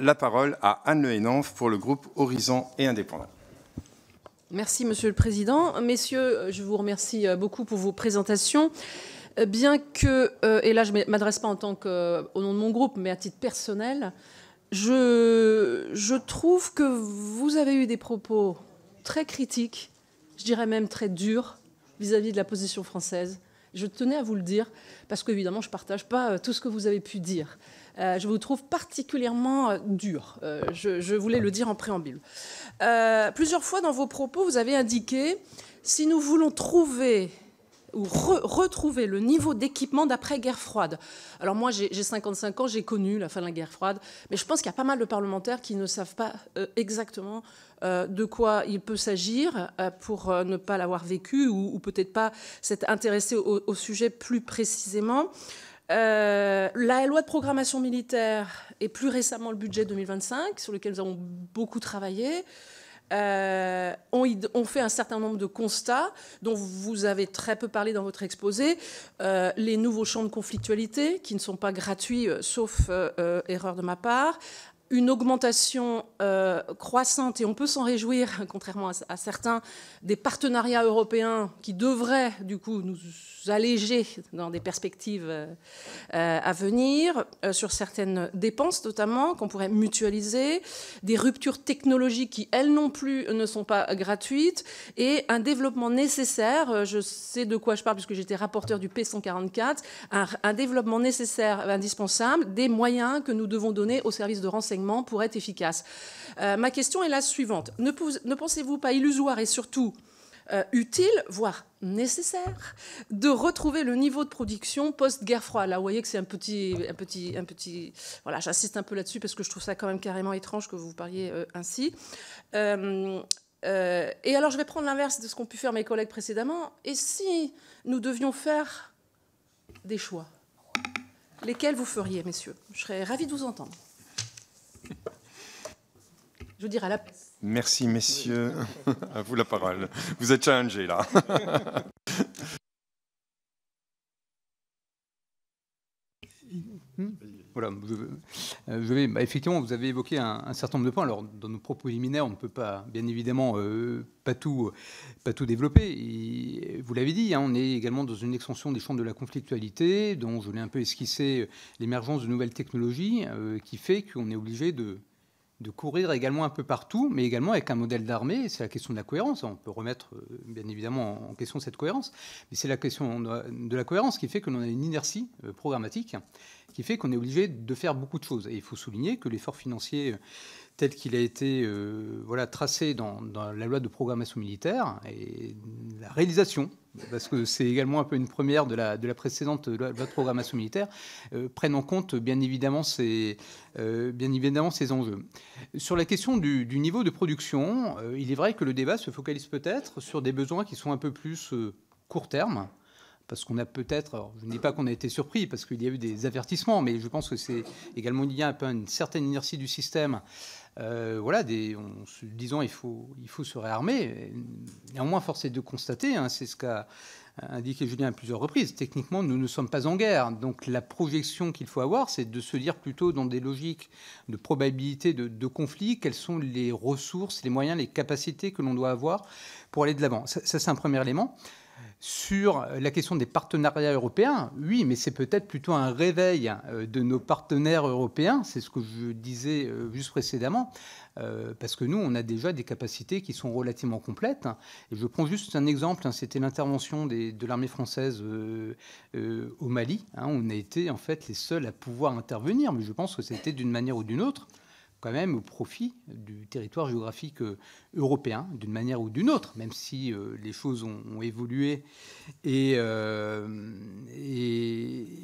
la parole à Anne Le pour le groupe Horizon et Indépendants. Merci, Monsieur le Président. Messieurs, je vous remercie euh, beaucoup pour vos présentations. Euh, bien que, euh, et là je ne m'adresse pas en tant que, au nom de mon groupe, mais à titre personnel, je, trouve que vous avez eu des propos très critiques, je dirais même très durs, vis à -vis de la position française je tenais à vous le dire, parce qu'évidemment, je ne partage pas euh, tout ce que vous avez pu dire. Euh, je vous trouve particulièrement euh, dur. je, voulais le dire en préambule. plusieurs fois dans vos propos, vous avez indiqué, si nous voulons trouver ou retrouver le niveau d'équipement d'après-guerre froide. Alors moi, j'ai 55 ans, j'ai connu la fin de la guerre froide, mais je pense qu'il y a pas mal de parlementaires qui ne savent pas euh, exactement euh, de quoi il peut s'agir euh, pour ne pas l'avoir vécu ou, peut-être pas s'être intéressé au, sujet plus précisément. la loi de programmation militaire et plus récemment le budget 2025, sur lequel nous avons beaucoup travaillé, euh, ont on, fait un certain nombre de constats dont vous avez très peu parlé dans votre exposé. Euh, les nouveaux champs de conflictualité qui ne sont pas gratuits, euh, sauf erreur de ma part une augmentation euh, croissante, et on peut s'en réjouir, contrairement à, certains, des partenariats européens qui devraient, du coup, nous alléger dans des perspectives euh, euh, à venir, sur certaines dépenses notamment, qu'on pourrait mutualiser, des ruptures technologiques qui, elles non plus, ne sont pas gratuites, et un développement nécessaire, je sais de quoi je parle puisque j'étais rapporteur du P144, un, un développement nécessaire, indispensable, des moyens que nous devons donner aux services de renseignement pour être efficace. Euh, ma question est la suivante. Ne, pensez-vous pas illusoire et surtout euh, utile, voire nécessaire, de retrouver le niveau de production post-guerre froide. Là, vous voyez que c'est un petit, un petit, un petit. Voilà, j'insiste un peu là-dessus parce que je trouve ça quand même carrément étrange que vous parliez euh, ainsi. et alors, je vais prendre l'inverse de ce qu'ont pu faire mes collègues précédemment. Et si nous devions faire des choix, lesquels vous feriez, messieurs Je serais ravi de vous entendre je vous dire, à la place. Merci, messieurs. à vous la parole. Vous êtes challengé là. Voilà, euh, bah, effectivement, vous avez évoqué un, certain nombre de points. Alors, dans nos propos liminaires, on ne peut pas, bien évidemment, euh, pas, tout, pas tout développer. vous l'avez dit, hein, on est également dans une extension des champs de la conflictualité, dont je l'ai un peu esquissé l'émergence de nouvelles technologies, euh, qui fait qu'on est obligé de, de courir également un peu partout, mais également avec un modèle d'armée. C'est la question de la cohérence. On peut remettre euh, bien évidemment en question cette cohérence, mais c'est la question de la cohérence qui fait que l'on a une inertie euh, programmatique qui fait qu'on est obligé de faire beaucoup de choses. Et il faut souligner que l'effort financier euh, tel qu'il a été euh, voilà, tracé dans, la loi de programmation militaire et la réalisation, parce que c'est également un peu une première de la, précédente loi de programmation militaire, euh, prennent en compte bien évidemment, ces, bien évidemment ces enjeux. Sur la question du, du niveau de production, il est vrai que le débat se focalise peut-être sur des besoins qui sont un peu plus court terme parce qu'on a peut-être, je ne dis pas qu'on a été surpris, parce qu'il y a eu des avertissements, mais je pense que c'est également lié une certaine inertie du système. Euh, voilà, des, en se disant il faut, il faut se réarmer. Néanmoins, force est de constater, hein, c'est ce qu'a indiqué Julien à plusieurs reprises, techniquement, nous ne sommes pas en guerre. Donc la projection qu'il faut avoir, c'est de se dire plutôt dans des logiques de probabilité de, conflit, quelles sont les ressources, les moyens, les capacités que l'on doit avoir pour aller de l'avant. ça c'est un premier élément sur euh, la question des partenariats européens, oui, mais c'est peut-être plutôt un réveil euh, de nos partenaires européens, c'est ce que je disais euh, juste précédemment, parce que nous, on a déjà des capacités qui sont relativement complètes. je prends juste un exemple, hein. c'était l'intervention de l'armée française au Mali. Hein. On a été en fait les seuls à pouvoir intervenir, mais je pense que c'était d'une manière ou d'une autre quand même au profit du territoire géographique euh, européen, d'une manière ou d'une autre, même si euh, les choses ont, évolué. Euh,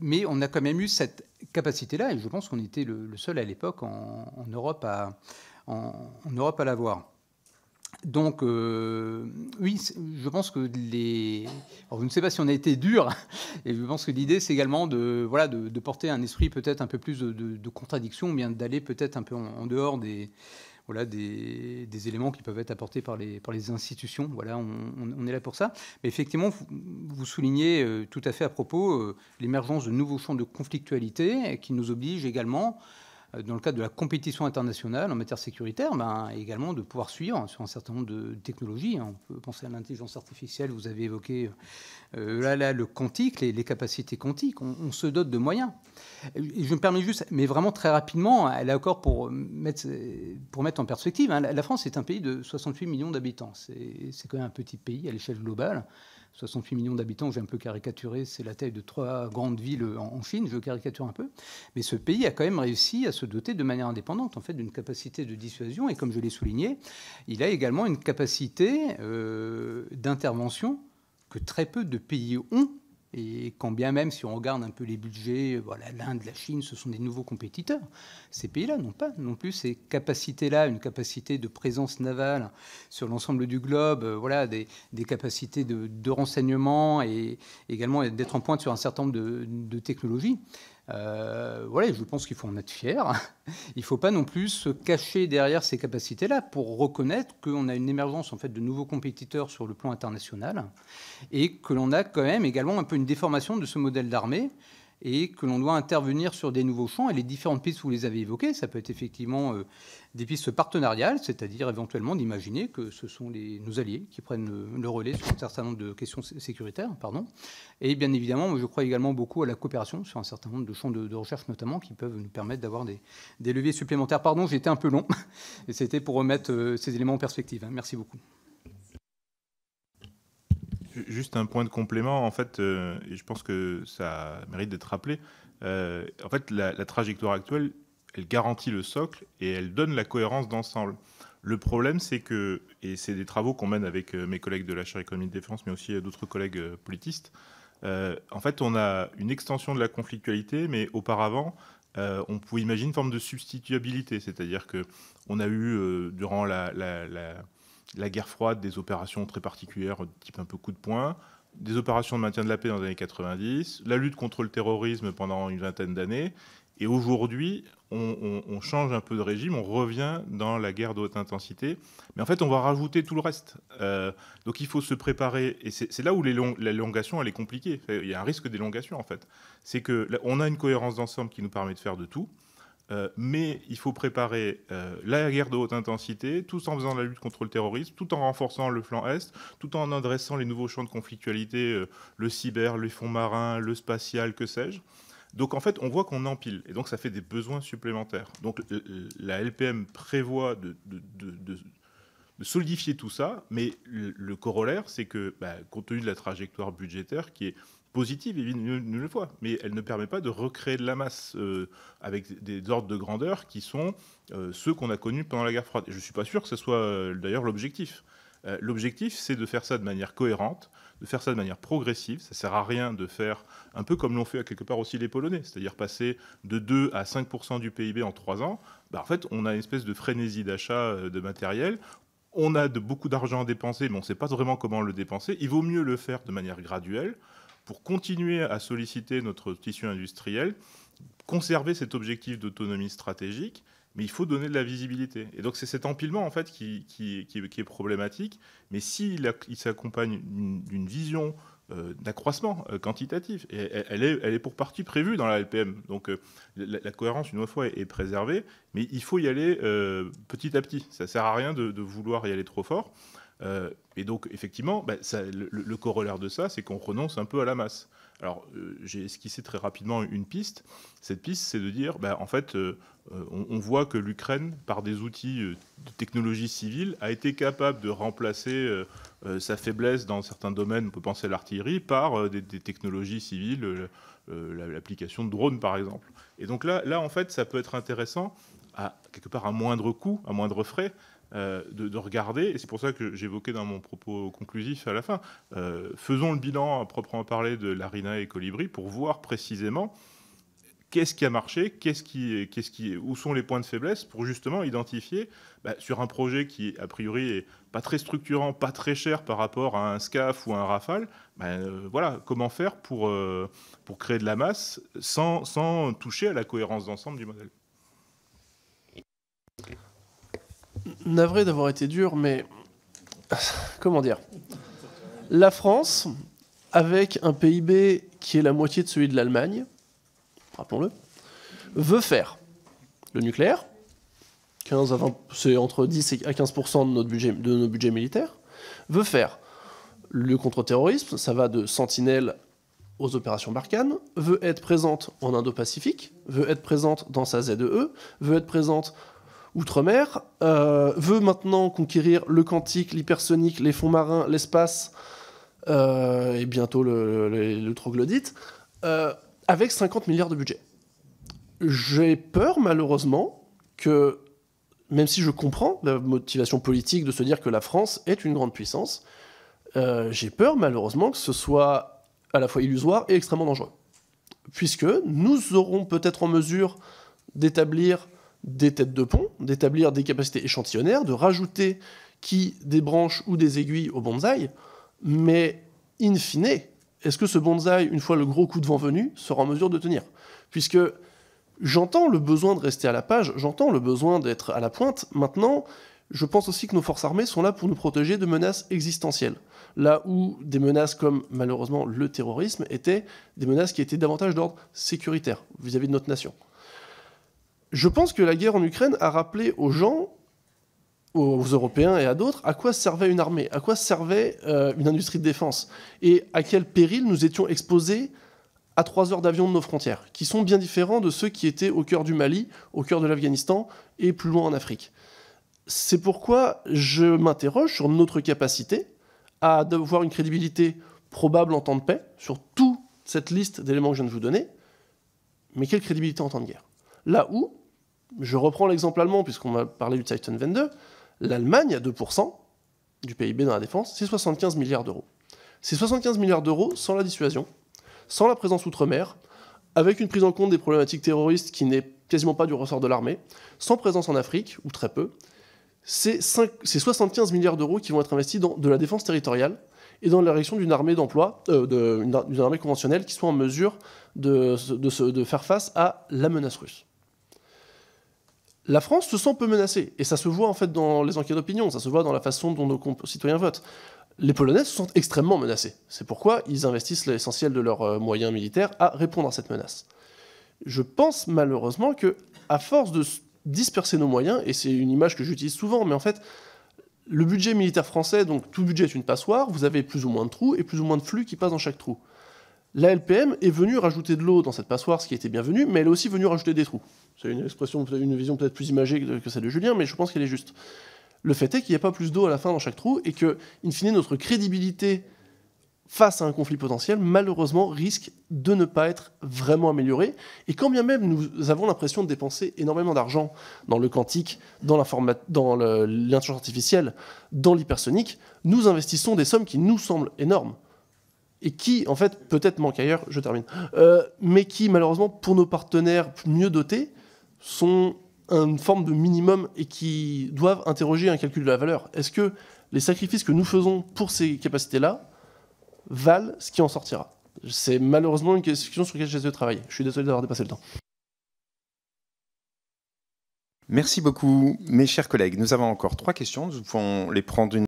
mais on a quand même eu cette capacité-là, et je pense qu'on était le, seul à l'époque en, Europe à, en Europe à l'avoir. Donc, euh, oui, je pense que les. Alors, je ne sais pas si on a été dur, et je pense que l'idée, c'est également de, voilà, de, porter un esprit peut-être un peu plus de, de, de contradiction, bien d'aller peut-être un peu en, dehors des. Voilà, des, éléments qui peuvent être apportés par les, par les institutions. Voilà, on, est là pour ça. Mais effectivement, vous, soulignez euh, tout à fait à propos euh, l'émergence de nouveaux champs de conflictualité qui nous obligent également euh, dans le cadre de la compétition internationale en matière sécuritaire, ben, également de pouvoir suivre sur un certain nombre de technologies. Hein. On peut penser à l'intelligence artificielle, vous avez évoqué euh, euh, le quantique, les, capacités quantiques. On, se dote de moyens. je me permets juste, mais vraiment très rapidement, là encore pour mettre, pour mettre en perspective, hein. la France est un pays de 68 millions d'habitants. C'est quand même un petit pays à l'échelle globale. 68 millions d'habitants, j'ai un peu caricaturé, c'est la taille de trois grandes villes en, Chine, je caricature un peu. Mais ce pays a quand même réussi à se doter de manière indépendante, en fait, d'une capacité de dissuasion. Et comme je l'ai souligné, il a également une capacité euh, d'intervention que très peu de pays ont et quand bien même, si on regarde un peu les budgets, voilà, l'Inde, la Chine, ce sont des nouveaux compétiteurs. Ces pays-là n'ont pas non plus ces capacités-là, une capacité de présence navale sur l'ensemble du globe, euh, voilà, des, capacités de, renseignement et également d'être en pointe sur un certain nombre de technologies. Euh, voilà, je pense qu'il faut en être fier. Il ne faut pas non plus se cacher derrière ces capacités-là pour reconnaître qu'on a une émergence en fait de nouveaux compétiteurs sur le plan international et que l'on a quand même également un peu une déformation de ce modèle d'armée et que l'on doit intervenir sur des nouveaux champs. Et les différentes pistes, vous les avez évoquées, ça peut être effectivement euh, des pistes partenariales, c'est-à-dire éventuellement d'imaginer que ce sont les, nos alliés qui prennent euh, le, relais sur un certain nombre de questions sécuritaires. Pardon. Et bien évidemment, je crois également beaucoup à la coopération sur un certain nombre de champs de, recherche notamment qui peuvent nous permettre d'avoir des, leviers supplémentaires. Pardon, j'ai été un peu long, et c'était pour remettre euh, ces éléments en perspective. Hein. Merci beaucoup. Juste un point de complément, en fait, euh, et je pense que ça mérite d'être rappelé. Euh, en fait, la, trajectoire actuelle, elle garantit le socle et elle donne la cohérence d'ensemble. Le problème, c'est que, et c'est des travaux qu'on mène avec euh, mes collègues de la chaire économie de défense, mais aussi d'autres collègues politistes, en fait, on a une extension de la conflictualité, mais auparavant, on pouvait imaginer une forme de substituabilité, c'est-à-dire que on a eu durant la, la guerre froide, des opérations très particulières, type un peu coup de poing, des opérations de maintien de la paix dans les années 90, la lutte contre le terrorisme pendant une vingtaine d'années. Et aujourd'hui, on, change un peu de régime, on revient dans la guerre de haute intensité. Mais en fait, on va rajouter tout le reste. Euh, donc il faut se préparer. Et c'est là où l'élongation, elle est compliquée. Il y a un risque d'élongation, en fait. C'est qu'on a une cohérence d'ensemble qui nous permet de faire de tout. Euh, mais il faut préparer euh, la guerre de haute intensité, tout en faisant la lutte contre le terrorisme, tout en renforçant le flanc Est, tout en adressant les nouveaux champs de conflictualité, euh, le cyber, les fonds marins, le spatial, que sais-je. Donc en fait, on voit qu'on empile, et donc ça fait des besoins supplémentaires. Donc la LPM prévoit de, solidifier tout ça, mais le, corollaire, c'est que, bah, compte tenu de la trajectoire budgétaire qui est positive, une, fois, mais elle ne permet pas de recréer de la masse euh, avec des ordres de grandeur qui sont euh, ceux qu'on a connus pendant la guerre froide. je ne suis pas sûr que ce soit euh, d'ailleurs l'objectif. l'objectif, c'est de faire ça de manière cohérente, de faire ça de manière progressive. Ça ne sert à rien de faire un peu comme l'ont fait à quelque part aussi les Polonais, c'est-à-dire passer de 2 à 5 du PIB en 3 ans. Bah, en fait, on a une espèce de frénésie d'achat de matériel on a de, beaucoup d'argent à dépenser, mais on ne sait pas vraiment comment le dépenser. Il vaut mieux le faire de manière graduelle pour continuer à solliciter notre tissu industriel, conserver cet objectif d'autonomie stratégique, mais il faut donner de la visibilité. Et donc c'est cet empilement en fait qui, est problématique, mais s'il s'accompagne d'une vision euh, d'accroissement euh, quantitatif, et elle est, elle est, pour partie prévue dans la LPM, donc euh, la, cohérence une fois est, préservée, mais il faut y aller petit à petit, ça ne sert à rien de vouloir y aller trop fort. Euh, et donc, effectivement, bah, le, corollaire de ça, c'est qu'on renonce un peu à la masse. Alors, euh, j'ai esquissé très rapidement une piste. Cette piste, c'est de dire, bah, en fait, euh, on, voit que l'Ukraine, par des outils de technologie civile, a été capable de remplacer sa faiblesse dans certains domaines, on peut penser à l'artillerie, par des, technologies civiles, l'application de drones, par exemple. Et donc là, là, en fait, ça peut être intéressant à quelque part à moindre coût, à moindre frais, euh, de, regarder, et c'est pour ça que j'évoquais dans mon propos conclusif à la fin, euh, faisons le bilan à proprement parler de l'ARINA et Colibri pour voir précisément qu'est-ce qui a marché, qu'est-ce qui, qu'est-ce qui, où sont les points de faiblesse pour justement identifier bah, sur un projet qui a priori est pas très structurant, pas très cher par rapport à un SCAF ou un Rafale, bah, euh, voilà comment faire pour, pour créer de la masse sans toucher à la cohérence d'ensemble du modèle. navré d'avoir été dur, mais comment dire La France, avec un PIB qui est la moitié de celui de l'Allemagne, rappelons-le, veut faire le nucléaire, 15 à c'est entre 10 et 15 de notre budget, de nos budgets militaires, veut faire le contre-terrorisme, ça va de Sentinelle aux opérations Barkhane, veut être présente en Indo-Pacifique, veut être présente dans sa ZEE, e, veut être présente outre-mer, euh, veut maintenant conquérir le quantique, l'hypersonique, les fonds marins, l'espace euh, et bientôt le, troglodyte, euh, avec 50 milliards de budget. J'ai peur malheureusement que, même si je comprends la motivation politique de se dire que la France est une grande puissance, j'ai peur malheureusement que ce soit à la fois illusoire et extrêmement dangereux. Puisque nous aurons peut-être en mesure d'établir des têtes de pont, d'établir des capacités échantillonnaires, de rajouter qui des branches ou des aiguilles au bonsaï, mais in fine, est-ce que ce bonsaï, une fois le gros coup de vent venu, sera en mesure de tenir Puisque j'entends le besoin de rester à la page, j'entends le besoin d'être à la pointe, maintenant, je pense aussi que nos forces armées sont là pour nous protéger de menaces existentielles. Là où des menaces comme malheureusement le terrorisme étaient des menaces qui étaient davantage d'ordre sécuritaire vis à -vis de notre nation je pense que la guerre en Ukraine a rappelé aux gens, aux Européens et à d'autres, à quoi servait une armée, à quoi servait euh, une industrie de défense, et à quel péril nous étions exposés à trois heures d'avion de nos frontières, qui sont bien différents de ceux qui étaient au cœur du Mali, au cœur de l'Afghanistan et plus loin en Afrique. C'est pourquoi je m'interroge sur notre capacité à avoir une crédibilité probable en temps de paix sur toute cette liste d'éléments que je viens de vous donner, mais quelle crédibilité en temps de guerre Là où, je reprends l'exemple allemand, puisqu'on a parlé du Titan 22, l'Allemagne, a 2% du PIB dans la défense, c'est 75 milliards d'euros. C'est 75 milliards d'euros sans la dissuasion, sans la présence outre-mer, avec une prise en compte des problématiques terroristes qui n'est quasiment pas du ressort de l'armée, sans présence en Afrique, ou très peu. C'est 75 milliards d'euros qui vont être investis dans de la défense territoriale et dans réaction d'une armée d'emploi, euh, d'une armée conventionnelle qui soit en mesure de faire face à la menace russe la France se sent peu menacée. Et ça se voit en fait dans les enquêtes d'opinion, ça se voit dans la façon dont nos citoyens votent. Les Polonais se sentent extrêmement menacés. C'est pourquoi ils investissent l'essentiel de leurs euh, moyens militaires à répondre à cette menace. Je pense malheureusement que, à force de disperser nos moyens, et c'est une image que j'utilise souvent, mais en fait, le budget militaire français, donc tout budget est une passoire, vous avez plus ou moins de trous et plus ou moins de flux qui passent dans chaque trou. La LPM est venue rajouter de l'eau dans cette passoire, ce qui était bienvenu, mais elle est aussi venue rajouter des trous. C'est une expression, une vision peut-être plus imagée que celle de Julien, mais je pense qu'elle est juste. Le fait est qu'il n'y a pas plus d'eau à la fin dans chaque trou et que, in fine, notre crédibilité face à un conflit potentiel, malheureusement, risque de ne pas être vraiment améliorée. Et quand bien même nous avons l'impression de dépenser énormément d'argent dans le quantique, dans l'intelligence artificielle, dans l'hypersonique, nous investissons des sommes qui nous semblent énormes et qui, en fait, peut-être manque ailleurs, je termine, euh, mais qui, malheureusement, pour nos partenaires mieux dotés, sont une forme de minimum et qui doivent interroger un calcul de la valeur. Est-ce que les sacrifices que nous faisons pour ces capacités-là valent ce qui en sortira C'est malheureusement une question sur laquelle j'essaie de travailler. Je suis désolé d'avoir dépassé le temps. Merci beaucoup, mes chers collègues. Nous avons encore trois questions. Nous pouvons les prendre une